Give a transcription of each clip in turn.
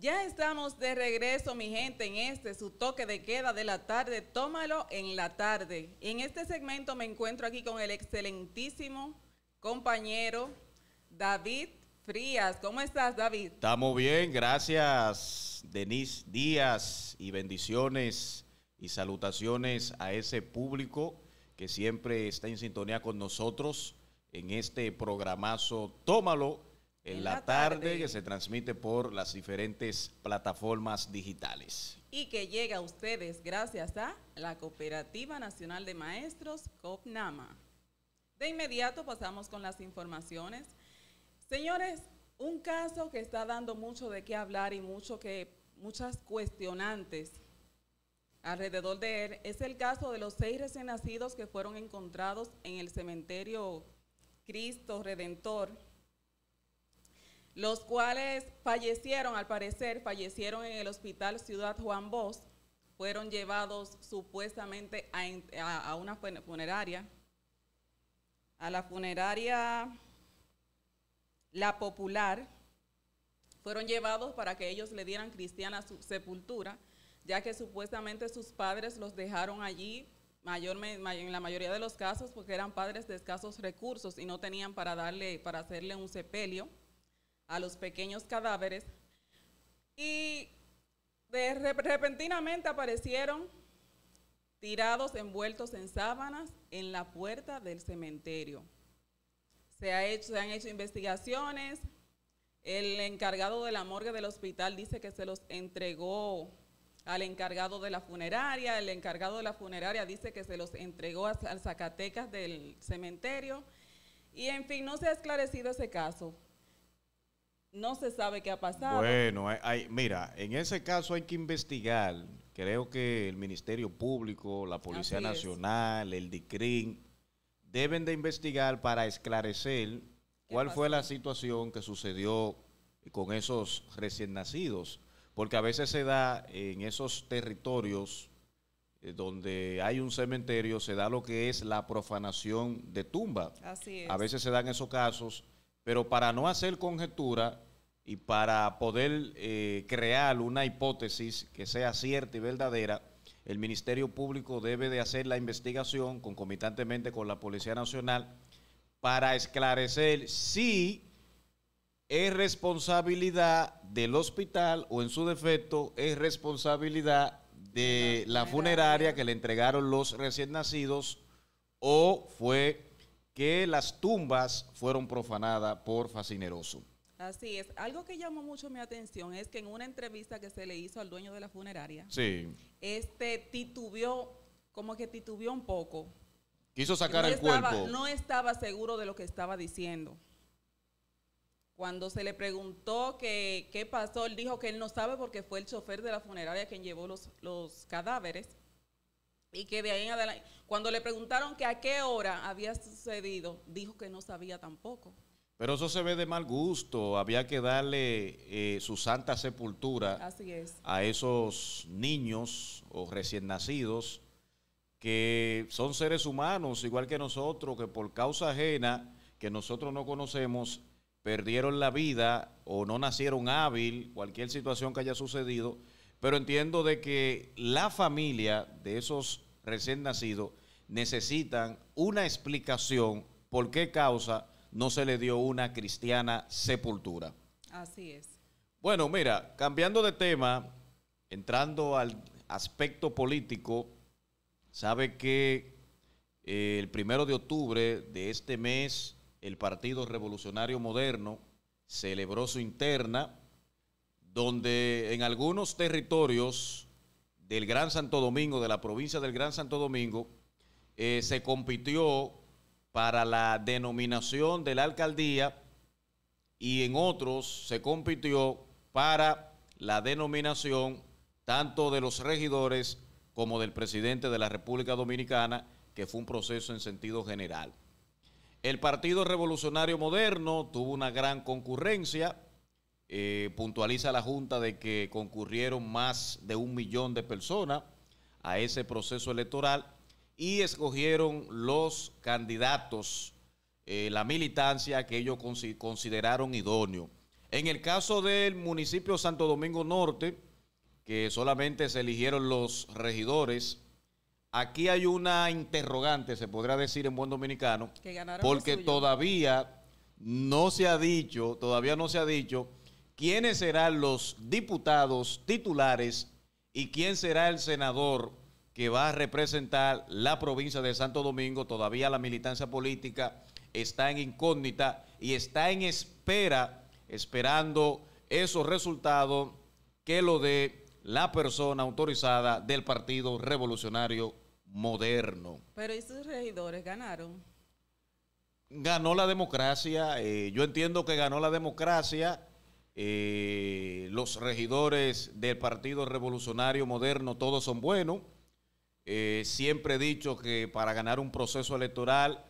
Ya estamos de regreso, mi gente, en este su toque de queda de la tarde. Tómalo en la tarde. en este segmento me encuentro aquí con el excelentísimo compañero David Frías. ¿Cómo estás, David? Estamos bien, gracias, Denise Díaz, y bendiciones y salutaciones a ese público que siempre está en sintonía con nosotros en este programazo Tómalo en la, tarde, que se transmite por las diferentes plataformas digitales. Y que llega a ustedes gracias a la Cooperativa Nacional de Maestros, COPNAMA. De inmediato pasamos con las informaciones. Señores, un caso que está dando mucho de qué hablar y mucho que, muchas cuestionantes alrededor de él es el caso de los seis recién nacidos que fueron encontrados en el cementerio Cristo Redentor los cuales fallecieron, al parecer, fallecieron en el hospital Ciudad Juan Bosch, fueron llevados supuestamente a, una funeraria, a la funeraria La Popular, fueron llevados para que ellos le dieran cristiana sepultura, ya que supuestamente sus padres los dejaron allí Mayor, en la mayoría de los casos porque eran padres de escasos recursos y no tenían para darle para hacerle un sepelio a los pequeños cadáveres. Y de repentinamente aparecieron tirados envueltos en sábanas en la puerta del cementerio. Se, ha hecho, se han hecho investigaciones. El encargado de la morgue del hospital dice que se los entregó al encargado de la funeraria, el encargado de la funeraria dice que se los entregó al Zacatecas del cementerio, y en fin, no se ha esclarecido ese caso. No se sabe qué ha pasado. Bueno, mira, en ese caso hay que investigar. Creo que el Ministerio Público, la Policía Nacional, el DICRIN, deben de investigar para esclarecer cuál fue la situación que sucedió con esos recién nacidos. Porque a veces se da en esos territorios eh, donde hay un cementerio, se da lo que es la profanación de tumba. Así es. A veces se dan esos casos pero para no hacer conjetura y para poder eh, crear una hipótesis que sea cierta y verdadera, el Ministerio Público debe de hacer la investigación concomitantemente con la Policía Nacional para esclarecer si es responsabilidad del hospital o en su defecto es responsabilidad de la funeraria que le entregaron los recién nacidos o fue que las tumbas fueron profanadas por Facineroso. Así es. Algo que llamó mucho mi atención es que en una entrevista que se le hizo al dueño de la funeraria, este titubeó, como que titubeó un poco. Quiso sacar el cuerpo. No estaba seguro de lo que estaba diciendo. Cuando se le preguntó qué pasó, él dijo que él no sabe porque fue el chofer de la funeraria quien llevó los, los cadáveres y que de ahí en adelante, cuando le preguntaron que a qué hora había sucedido, dijo que no sabía tampoco. Pero eso se ve de mal gusto. Había que darle eh, su santa sepultura a esos niños o recién nacidos que son seres humanos, igual que nosotros, que por causa ajena, que nosotros no conocemos, perdieron la vida o no nacieron hábil, cualquier situación que haya sucedido pero entiendo de que la familia de esos recién nacidos necesitan una explicación por qué causa no se le dio una cristiana sepultura. Así es. Bueno, mira, cambiando de tema, entrando al aspecto político, sabe que eh, el primero de octubre de este mes, el Partido Revolucionario Moderno celebró su interna donde en algunos territorios del Gran Santo Domingo, de la provincia del Gran Santo Domingo, eh, se compitió para la denominación de la alcaldía y en otros se compitió para la denominación tanto de los regidores como del presidente de la República Dominicana, que fue un proceso en sentido general. El Partido Revolucionario Moderno tuvo una gran concurrencia, eh, puntualiza la Junta de que concurrieron más de un millón de personas a ese proceso electoral y escogieron los candidatos, eh, la militancia que ellos consideraron idóneo. En el caso del municipio Santo Domingo Norte, que solamente se eligieron los regidores, aquí hay una interrogante, se podría decir en buen dominicano, porque todavía no se ha dicho, todavía no se ha dicho quiénes serán los diputados titulares y quién será el senador que va a representar la provincia de Santo Domingo. Todavía la militancia política está en incógnita y está en espera, esperando esos resultados que lo dé la persona autorizada del Partido Revolucionario Moderno. Pero esos regidores ganaron. Ganó la democracia, eh, yo entiendo que ganó la democracia eh, los regidores del Partido Revolucionario Moderno, todos son buenos. Eh, siempre he dicho que para ganar un proceso electoral,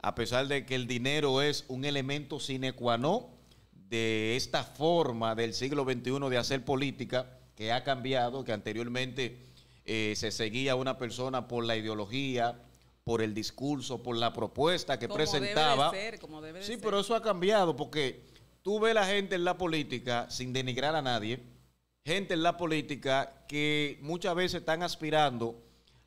a pesar de que el dinero es un elemento sine qua non de esta forma del siglo XXI de hacer política, que ha cambiado, que anteriormente eh, se seguía a una persona por la ideología, por el discurso, por la propuesta que presentaba. sí, pero eso ha cambiado porque tú ves la gente en la política, sin denigrar a nadie, gente en la política que muchas veces están aspirando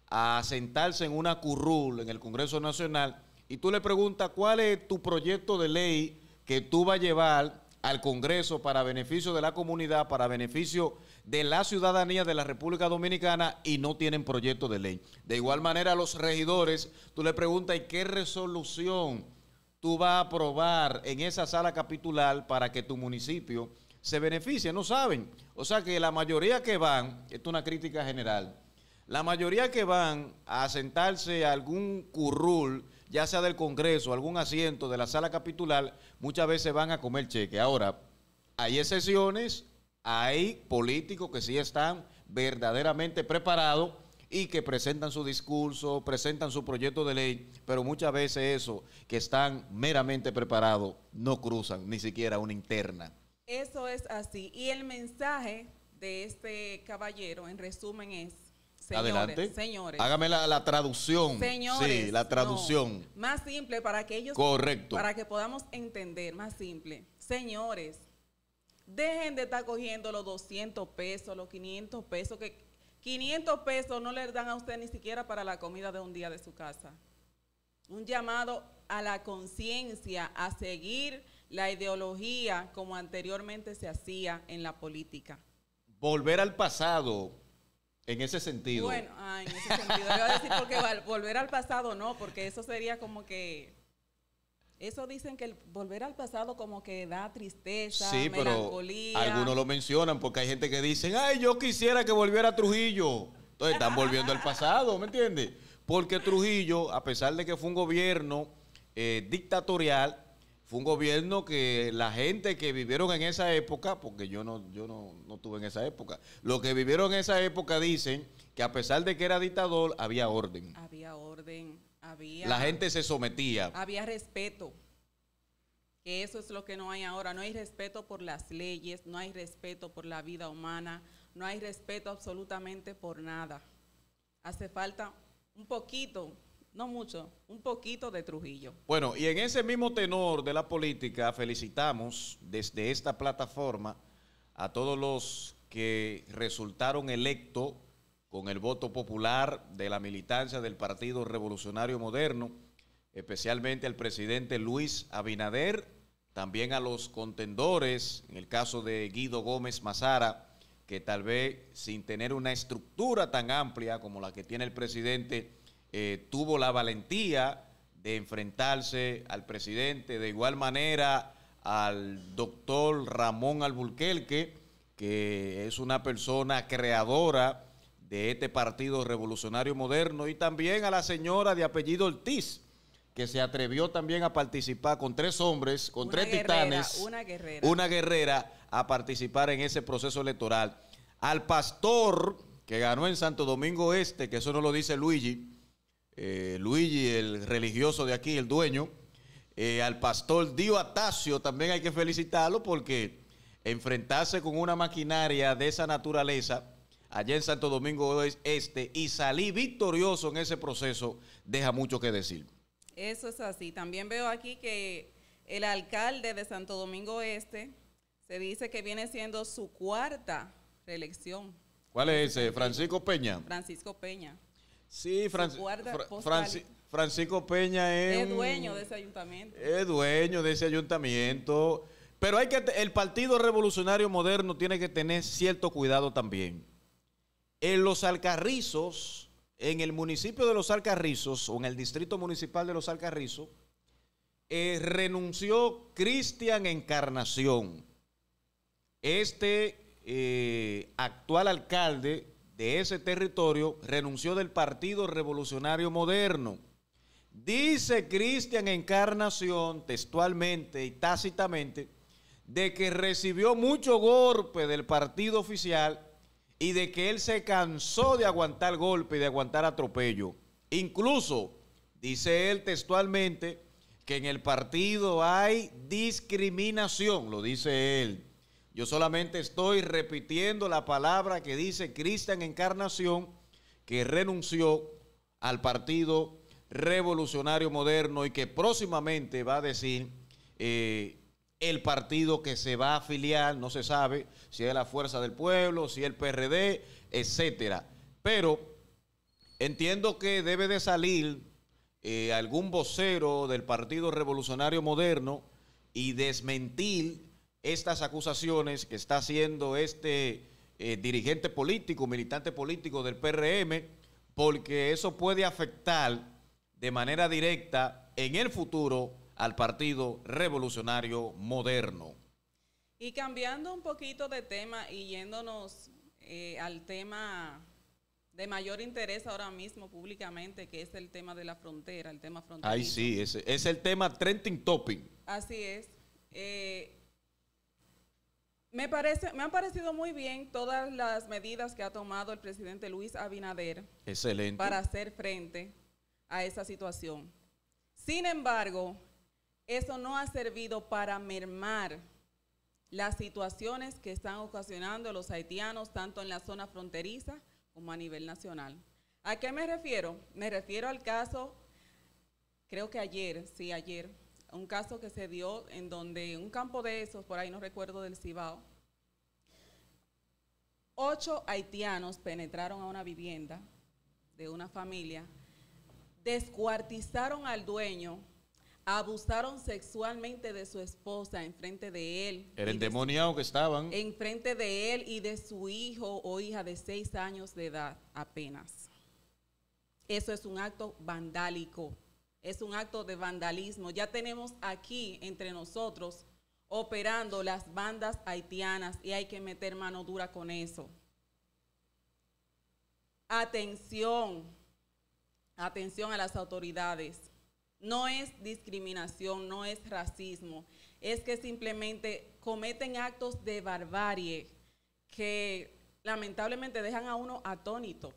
a sentarse en una currul en el Congreso Nacional y tú le preguntas cuál es tu proyecto de ley que tú vas a llevar al Congreso para beneficio de la comunidad, para beneficio de la ciudadanía de la República Dominicana y no tienen proyecto de ley. De igual manera a los regidores, tú le preguntas ¿y qué resolución tú vas a aprobar en esa sala capitular para que tu municipio se beneficie. No saben. O sea que la mayoría que van, esto es una crítica general, la mayoría que van a sentarse a algún currul, ya sea del Congreso, algún asiento de la sala capitular, muchas veces van a comer cheque. Ahora, hay excepciones, hay políticos que sí están verdaderamente preparados y que presentan su discurso, presentan su proyecto de ley, pero muchas veces eso, que están meramente preparados, no cruzan ni siquiera una interna. Eso es así. Y el mensaje de este caballero, en resumen, es Señores, Adelante. señores. Hágame la, traducción. Señores. Sí, la traducción. más simple para que ellos. Correcto. Para que podamos entender, más simple. Señores, dejen de estar cogiendo los 200 pesos, los 500 pesos que 500 pesos no le dan a usted ni siquiera para la comida de un día de su casa. Un llamado a la conciencia, a seguir la ideología como anteriormente se hacía en la política. Volver al pasado, en ese sentido. Bueno, en ese sentido. a decir porque volver al pasado no, porque eso sería como que eso dicen que el volver al pasado como que da tristeza, sí, Pero algunos lo mencionan porque hay gente que dicen, ay, yo quisiera que volviera Trujillo. Entonces están volviendo al pasado, ¿me entiendes? Porque Trujillo, a pesar de que fue un gobierno eh, dictatorial, fue un gobierno que la gente que vivieron en esa época, porque yo no, yo no, no tuve en esa época, los que vivieron en esa época dicen que a pesar de que era dictador, había orden. Había orden la gente se sometía. Había respeto. Que eso es lo que no hay ahora. No hay respeto por las leyes, no hay respeto por la vida humana, no hay respeto absolutamente por nada. Hace falta un poquito, no mucho, un poquito de Trujillo. Bueno, y en ese mismo tenor de la política, felicitamos desde esta plataforma a todos los que resultaron electos con el voto popular de la militancia del Partido Revolucionario Moderno, especialmente al presidente Luis Abinader, también a los contendores, en el caso de Guido Gómez Mazara, que tal vez sin tener una estructura tan amplia como la que tiene el presidente, eh, tuvo la valentía de enfrentarse al presidente, de igual manera al doctor Ramón Albulquelque... que es una persona creadora, de este Partido Revolucionario Moderno y también a la señora de apellido Ortiz, que se atrevió también a participar con tres hombres, con tres titanes, una guerrera. a participar en ese proceso electoral. Al pastor que ganó en Santo Domingo Este, que eso no lo dice Luigi, eh, Luigi, el religioso de aquí, el dueño, eh, al pastor Dio Atacio también hay que felicitarlo porque enfrentarse con una maquinaria de esa naturaleza, allá en Santo Domingo Este y salí victorioso en ese proceso, deja mucho que decir. Eso es así. También veo aquí que el alcalde de Santo Domingo Este se dice que viene siendo su cuarta reelección. ¿Cuál es ese? Francisco Peña. Francisco Peña. Sí, Francisco. Francisco Peña es, es dueño de ese ayuntamiento. Es dueño de ese ayuntamiento. Pero hay que el Partido Revolucionario Moderno tiene que tener cierto cuidado también. En Los Alcarrizos, en el municipio de Los Alcarrizos, o en el distrito municipal de Los Alcarrizos, eh, renunció Cristian Encarnación. Este eh, actual alcalde de ese territorio renunció del Partido Revolucionario Moderno. Dice Cristian Encarnación textualmente y tácitamente de que recibió mucho golpe del partido oficial y de que él se cansó de aguantar golpe y de aguantar atropello. Incluso, dice él textualmente, que en el partido hay discriminación, lo dice él. Yo solamente estoy repitiendo la palabra que dice Cristian Encarnación, que renunció al Partido Revolucionario Moderno y que próximamente va a decir eh, el partido que se va a afiliar, no se sabe si es la Fuerza del Pueblo, si es el PRD, etcétera. Pero entiendo que debe de salir eh, algún vocero del Partido Revolucionario Moderno y desmentir estas acusaciones que está haciendo este eh, dirigente político, militante político del PRM, porque eso puede afectar de manera directa en el futuro al Partido Revolucionario Moderno. Y cambiando un poquito de tema y yéndonos eh, al tema de mayor interés ahora mismo públicamente, que es el tema de la frontera, el tema fronterizo. Ay, sí, es el tema trending topping Así es. Eh, me, parece, me han parecido muy bien todas las medidas que ha tomado el presidente Luis Abinader Excelente. para hacer frente a esa situación. Sin embargo, eso no ha servido para mermar las situaciones que están ocasionando los haitianos tanto en la zona fronteriza como a nivel nacional. ¿A qué me refiero? Me refiero al caso, creo que ayer, sí, ayer, un caso que se dio en donde un campo de esos, por ahí no recuerdo del Cibao, ocho haitianos penetraron a una vivienda de una familia, descuartizaron al dueño, abusaron sexualmente de su esposa en frente de él. Era demoniado que estaban. En frente de él y de su hijo o hija de seis años de edad apenas. Eso es un acto vandálico, es un acto de vandalismo. Ya tenemos aquí entre nosotros operando las bandas haitianas y hay que meter mano dura con eso. Atención, atención a las autoridades no es discriminación, no es racismo, es que simplemente cometen actos de barbarie que lamentablemente dejan a uno atónito.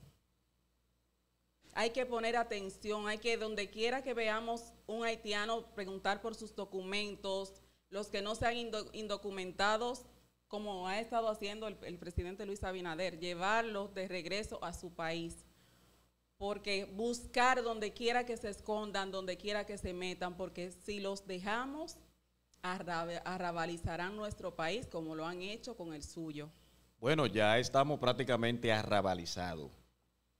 Hay que poner atención, hay que donde quiera que veamos un haitiano preguntar por sus documentos, los que no sean indocumentados, como ha estado haciendo el presidente Luis Abinader, llevarlos de regreso a su país porque buscar donde quiera que se escondan, donde quiera que se metan, porque si los dejamos, arrabalizarán nuestro país como lo han hecho con el suyo. Bueno, ya estamos prácticamente arrabalizados,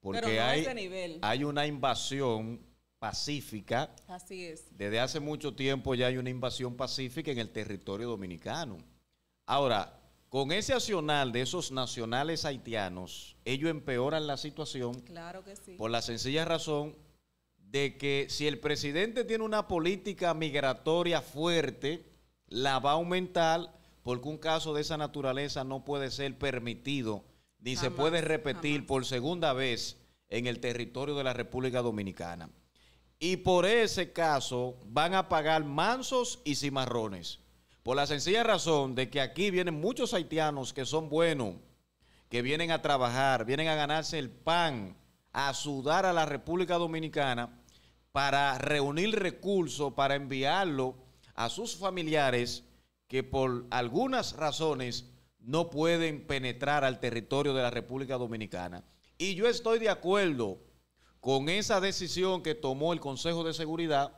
porque hay, nivel. hay una invasión pacífica. Así es. Desde hace mucho tiempo ya hay una invasión pacífica en el territorio dominicano. Ahora, con ese accional de esos nacionales haitianos, ellos empeoran la situación. Por la sencilla razón de que si el presidente tiene una política migratoria fuerte, la va a aumentar porque un caso de esa naturaleza no puede ser permitido ni se puede repetir por segunda vez en el territorio de la República Dominicana. Y por ese caso van a pagar mansos y cimarrones. Por la sencilla razón de que aquí vienen muchos haitianos que son buenos, que vienen a trabajar, vienen a ganarse el pan, a sudar a la República Dominicana para reunir recursos, para enviarlo a sus familiares que por algunas razones no pueden penetrar al territorio de la República Dominicana. Y yo estoy de acuerdo con esa decisión que tomó el Consejo de Seguridad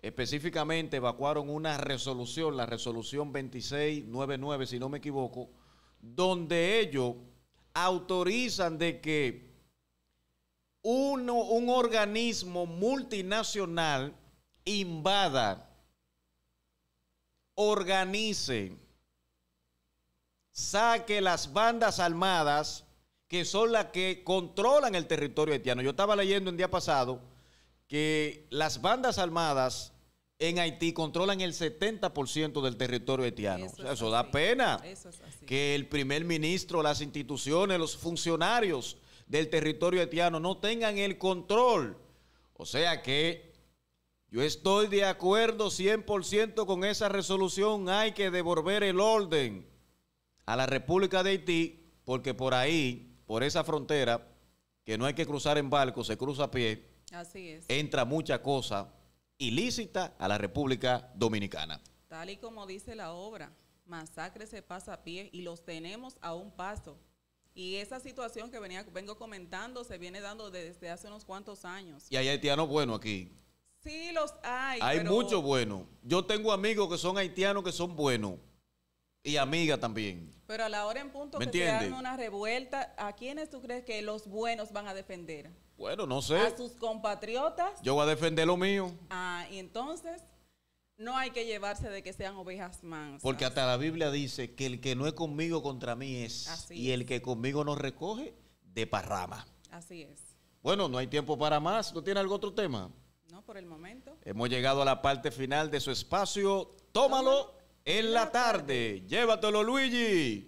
Específicamente evacuaron una resolución, la resolución 2699, si no me equivoco, donde ellos autorizan de que uno, un organismo multinacional invada, organice, saque las bandas armadas que son las que controlan el territorio haitiano. Yo estaba leyendo el día pasado que las bandas armadas en Haití controlan el 70% del territorio haitiano. Eso, da pena. Que el primer ministro, las instituciones, los funcionarios del territorio haitiano no tengan el control. O sea que yo estoy de acuerdo 100% con esa resolución. Hay que devolver el orden a la República de Haití porque por ahí, por esa frontera, que no hay que cruzar en barco, se cruza a pie Así es. Entra mucha cosa ilícita a la República Dominicana. Tal y como dice la obra, masacre se pasa a pie y los tenemos a un paso. Y esa situación que venía, vengo comentando se viene dando desde hace unos cuantos años. Y hay haitianos buenos aquí. Sí, los hay. Hay muchos buenos. Yo tengo amigos que son haitianos que son buenos y amiga también. Pero a la hora en punto que dan una revuelta, ¿a quiénes tú crees que los buenos van a defender? Bueno, no sé. A sus compatriotas. Yo voy a defender lo mío. Ah, y entonces no hay que llevarse de que sean ovejas mansas. Porque hasta la Biblia dice que el que no es conmigo contra mí es. y el que conmigo no recoge, de parrama. Así es. Bueno, no hay tiempo para más. ¿Tú tienes algún otro tema? No, por el momento. Hemos llegado a la parte final de su espacio. Tómalo en la tarde. Llévatelo, Luigi.